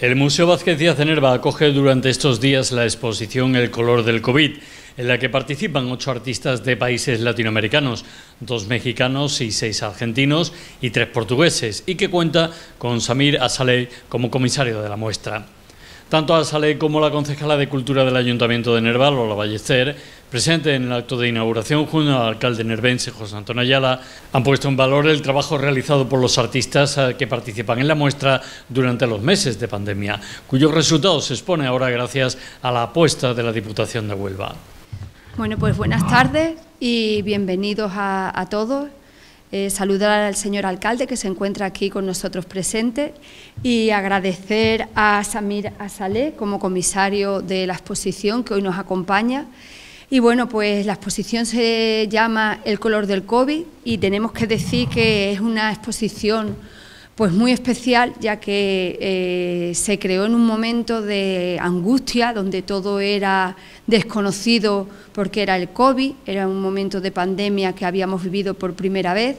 El Museo Vázquez Díaz de Nerva acoge durante estos días la exposición El color del COVID, en la que participan ocho artistas de países latinoamericanos, dos mexicanos y seis argentinos y tres portugueses, y que cuenta con Samir Asaleh como comisario de la muestra. Tanto sale como la concejala de Cultura del Ayuntamiento de Nerval, Lola Ballester, presente en el acto de inauguración junto al alcalde nervense José Antonio Ayala, han puesto en valor el trabajo realizado por los artistas eh, que participan en la muestra durante los meses de pandemia, cuyos resultados se expone ahora gracias a la apuesta de la Diputación de Huelva. Bueno, pues buenas tardes y bienvenidos a todos eh, saludar al señor alcalde que se encuentra aquí con nosotros presente y agradecer a Samir Asalé como comisario de la exposición que hoy nos acompaña. Y bueno, pues la exposición se llama El color del COVID y tenemos que decir que es una exposición pues muy especial, ya que eh, se creó en un momento de angustia, donde todo era desconocido porque era el COVID, era un momento de pandemia que habíamos vivido por primera vez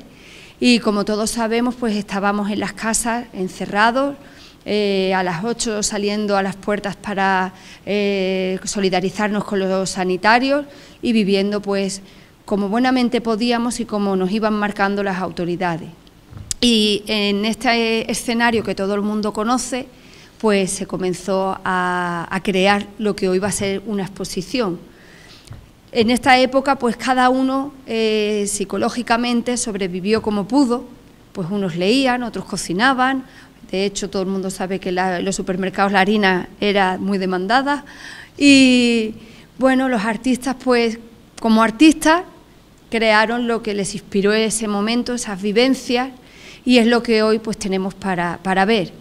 y como todos sabemos, pues estábamos en las casas encerrados, eh, a las 8 saliendo a las puertas para eh, solidarizarnos con los sanitarios y viviendo pues como buenamente podíamos y como nos iban marcando las autoridades. Y en este escenario que todo el mundo conoce, pues se comenzó a, crear lo que hoy va a ser una exposición. En esta época, pues cada uno eh, psicológicamente sobrevivió como pudo, pues unos leían, otros cocinaban, de hecho todo el mundo sabe que en los supermercados la harina era muy demandada y bueno, los artistas pues como artistas crearon lo que les inspiró ese momento, esas vivencias y es lo que hoy pues tenemos para, ver.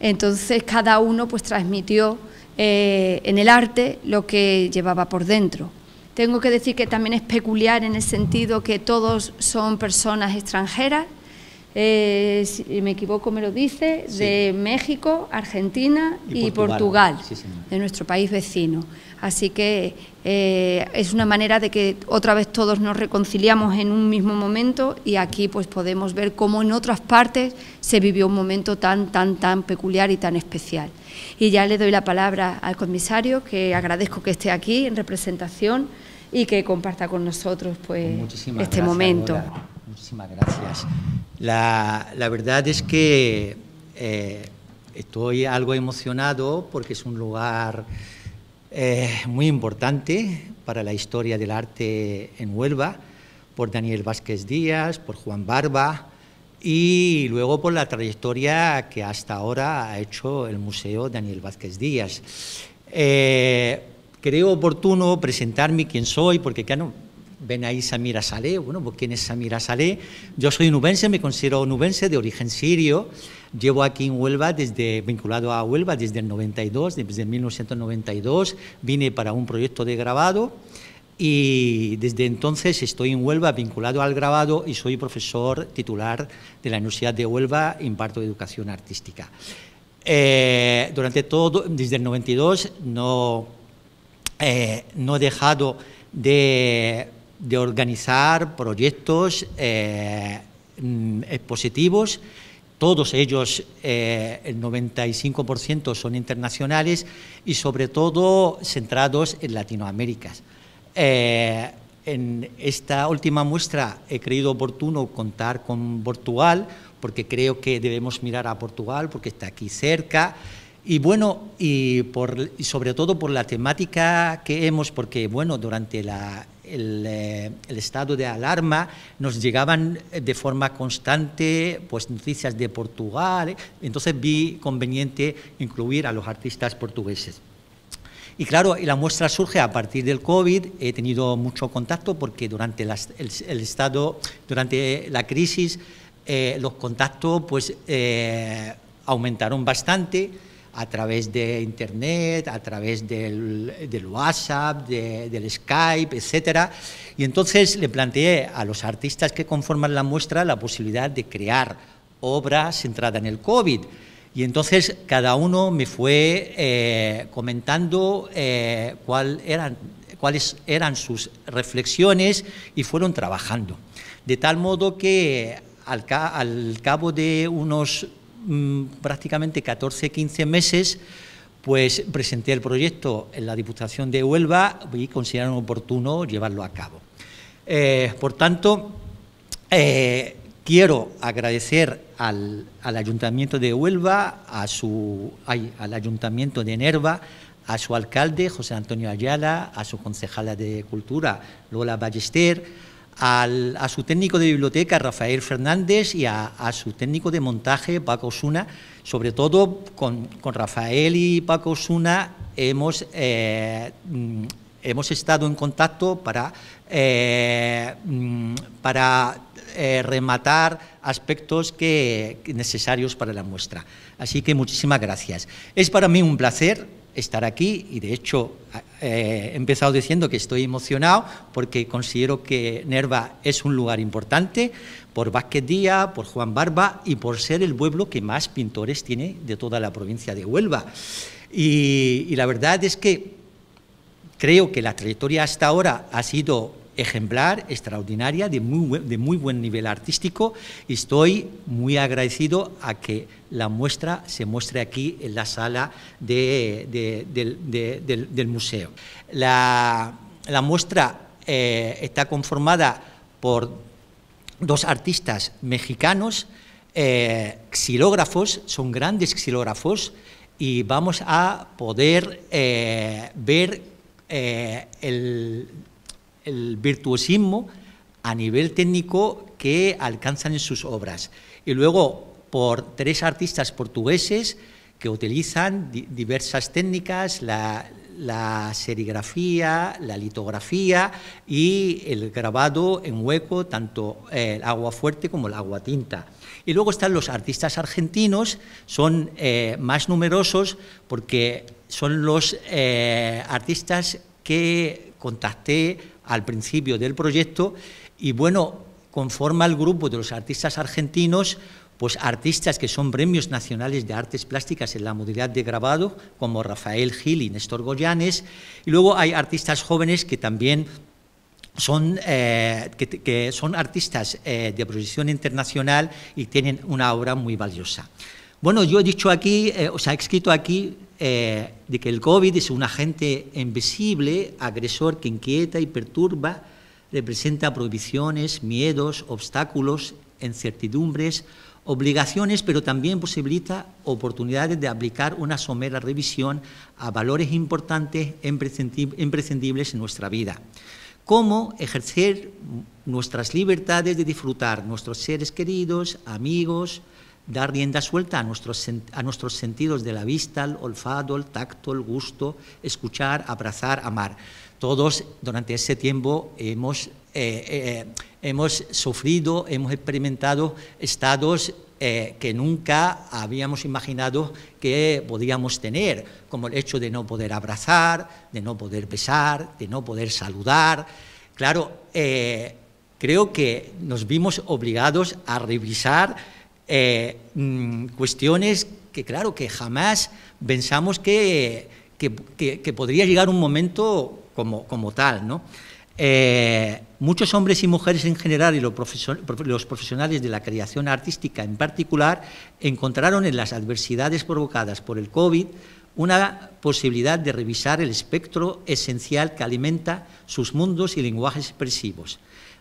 Entonces cada uno pues transmitió eh, en el arte lo que llevaba por dentro. Tengo que decir que también es peculiar en el sentido que todos son personas extranjeras, eh, si me equivoco me lo dice, de México, Argentina y, Portugal, de nuestro país vecino. Así que eh, es una manera de que otra vez todos nos reconciliamos en un mismo momento y aquí pues podemos ver cómo en otras partes se vivió un momento tan, tan, tan peculiar y tan especial. Y ya le doy la palabra al comisario, que agradezco que esté aquí en representación y que comparta con nosotros pues este momento. Muchísimas gracias. La, verdad es que eh, estoy algo emocionado porque es un lugar eh, muy importante para la historia del arte en Huelva, por Daniel Vázquez Díaz, por Juan Barba y luego por la trayectoria que hasta ahora ha hecho el Museo Daniel Vázquez Díaz. Eh, creo oportuno presentarme quién soy, porque claro, ven ahí Samira Saleh, bueno, pues, ¿quién es Samira Saleh? Yo soy nubense, me considero nubense de origen sirio, llevo aquí en Huelva, desde, vinculado a Huelva desde el 92, desde 1992, vine para un proyecto de grabado y desde entonces estoy en Huelva vinculado al grabado y soy profesor titular de la Universidad de Huelva, imparto educación artística. Eh, durante todo, desde el 92, no, eh, no he dejado de de organizar proyectos eh, mm, expositivos. Todos ellos, eh, el 95% son internacionales y sobre todo centrados en Latinoamérica. Eh, en esta última muestra he creído oportuno contar con Portugal, porque creo que debemos mirar a Portugal, porque está aquí cerca. Y bueno, y, por, y sobre todo por la temática que hemos, porque bueno, durante la eh, el, estado de alarma, nos llegaban eh, de forma constante pues, noticias de Portugal, eh. entonces vi conveniente incluir a los artistas portugueses. Y claro, la muestra surge a partir del COVID. He tenido mucho contacto porque durante estado, durante la crisis, los contactos pues aumentaron bastante a través de Internet, a través del, WhatsApp, del Skype, etc. Y entonces le planteé a los artistas que conforman la muestra la posibilidad de crear obras centradas en el COVID. Y entonces cada uno me fue eh, comentando eh, cuál eran, cuáles eran sus reflexiones y fueron trabajando. De tal modo que al cabo de unos Mm, prácticamente 14, 15 meses, pues presenté el proyecto en la Diputación de Huelva y consideraron oportuno llevarlo a cabo. Eh, por tanto, eh, quiero agradecer al, Ayuntamiento de Huelva, al Ayuntamiento de Enerva. a su alcalde, José Antonio Ayala, a su concejala de Cultura, Lola Ballester, a su técnico de biblioteca, Rafael Fernández, y a, su técnico de montaje, Paco Osuna. Sobre todo con, Rafael y Paco Osuna hemos, eh, mm, hemos estado en contacto para, eh, mm, para eh, rematar aspectos que, necesarios para la muestra. Así que muchísimas gracias. Es para mí un placer estar aquí y de hecho eh, he empezado diciendo que estoy emocionado porque considero que Nerva es un lugar importante por Vázquez Díaz, por Juan Barba y por ser el pueblo que más pintores tiene de toda la provincia de Huelva. Y, y la verdad es que creo que la trayectoria hasta ahora ha sido ejemplar, extraordinaria, de muy, de muy buen nivel artístico. Y estoy muy agradecido a que la muestra se muestre aquí en la sala del, museo. La, muestra eh, está conformada por dos artistas mexicanos, eh, xilógrafos, son grandes xilógrafos, y vamos a poder eh, ver el el virtuosismo a nivel técnico que alcanzan en sus obras. Y luego por tres artistas portugueses que utilizan diversas técnicas, la, serigrafía, la litografía y el grabado en hueco, tanto el agua fuerte como el agua tinta. Y luego están los artistas argentinos, son eh, más numerosos porque son los eh, artistas que contacté al principio del proyecto y bueno, conforma el grupo de los artistas argentinos pues artistas que son premios nacionales de artes plásticas en la modalidad de grabado, como Rafael Gil y Néstor Goyanes, y luego hay artistas jóvenes que también son, eh, que, son artistas eh, de proyección internacional y tienen una obra muy valiosa. Bueno, yo he dicho aquí, eh, o sea he escrito aquí eh, de que el COVID es un agente invisible, agresor que inquieta y perturba, representa prohibiciones, miedos, obstáculos, incertidumbres, obligaciones, pero también posibilita oportunidades de aplicar una somera revisión a valores importantes imprescindibles en nuestra vida. Cómo ejercer nuestras libertades de disfrutar nuestros seres queridos, amigos, dar rienda suelta a nuestros, a nuestros sentidos de la vista, el olfato, el tacto, el gusto, escuchar, abrazar, amar. Todos durante ese tiempo hemos, eh, eh, hemos sufrido, hemos experimentado estados eh, que nunca habíamos imaginado que podíamos tener, como el hecho de no poder abrazar, de no poder besar, de no poder saludar. Claro, creo que nos vimos obligados a revisar eh, mm, cuestiones que, claro, que jamás pensamos que, que, podría llegar un momento como, como tal, eh, muchos hombres y mujeres en general y los, profesionales de la creación artística en particular encontraron en las adversidades provocadas por el COVID una posibilidad de revisar el espectro esencial que alimenta sus mundos y lenguajes expresivos.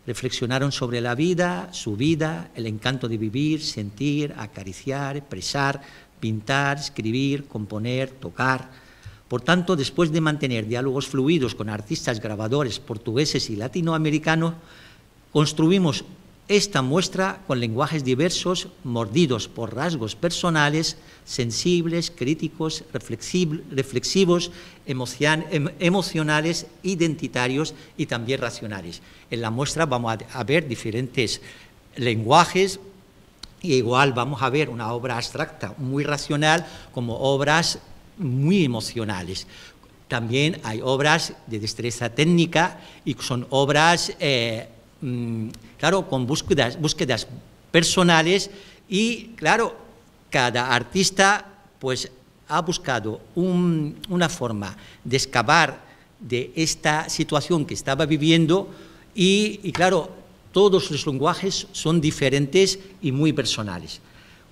Reflexionaron sobre la vida, su vida, el encanto de vivir, sentir, acariciar, expresar, pintar, escribir, componer, tocar. Por tanto, después de mantener diálogos fluidos con artistas, grabadores portugueses y latinoamericanos, construimos esta muestra, con lenguajes diversos, mordidos por rasgos personales, sensibles, críticos, reflexivos, em-, emocionales, identitarios y también racionales. En la muestra vamos a ver diferentes lenguajes, y igual vamos a ver una obra abstracta muy racional como obras muy emocionales. También hay obras de destreza técnica y son obras eh, Mm, claro, con búsquedas, personales y, claro, cada artista pues ha buscado una forma de excavar de esta situación que estaba viviendo y, y, claro, todos los lenguajes son diferentes y muy personales.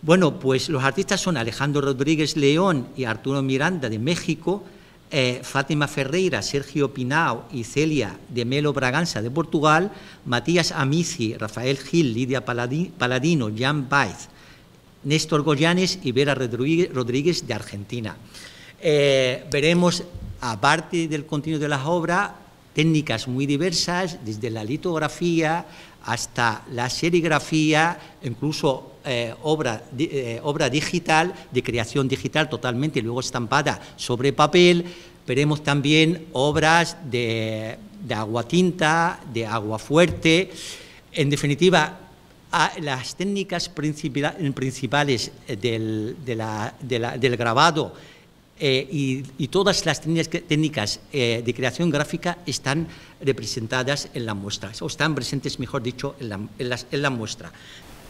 Bueno, pues los artistas son Alejandro Rodríguez León y Arturo Miranda de México, eh, Fátima Ferreira, Sergio Pinao y Celia de Melo Braganza de Portugal, Matías Amici, Rafael Gil, Lidia Paladino, Jan Baez, Néstor Goyanes y Vera Rodríguez de Argentina. Eh, veremos, aparte del contenido de las obras, técnicas muy diversas, desde la litografía hasta la serigrafía, incluso eh, eh, obra, digital, de creación digital totalmente, luego estampada sobre papel. Veremos también obras de, agua tinta, de agua fuerte. En definitiva, las técnicas principales del, del grabado eh, y, todas las técnicas de creación gráfica están representadas en la muestra, o están presentes, mejor dicho, en la, en la muestra.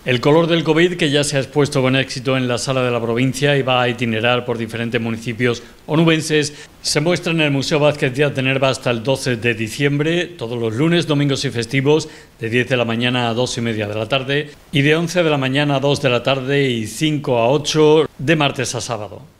El color del COVID, que ya se ha expuesto con éxito en la sala de la provincia y va a itinerar por diferentes municipios onubenses, se muestra en el Museo Vázquez de hasta el 12 de diciembre, todos los lunes, domingos y festivos, de 10 de la mañana a 2 y media de la tarde y de 11 de la mañana a 2 de la tarde y 5 a 8 de martes a sábado.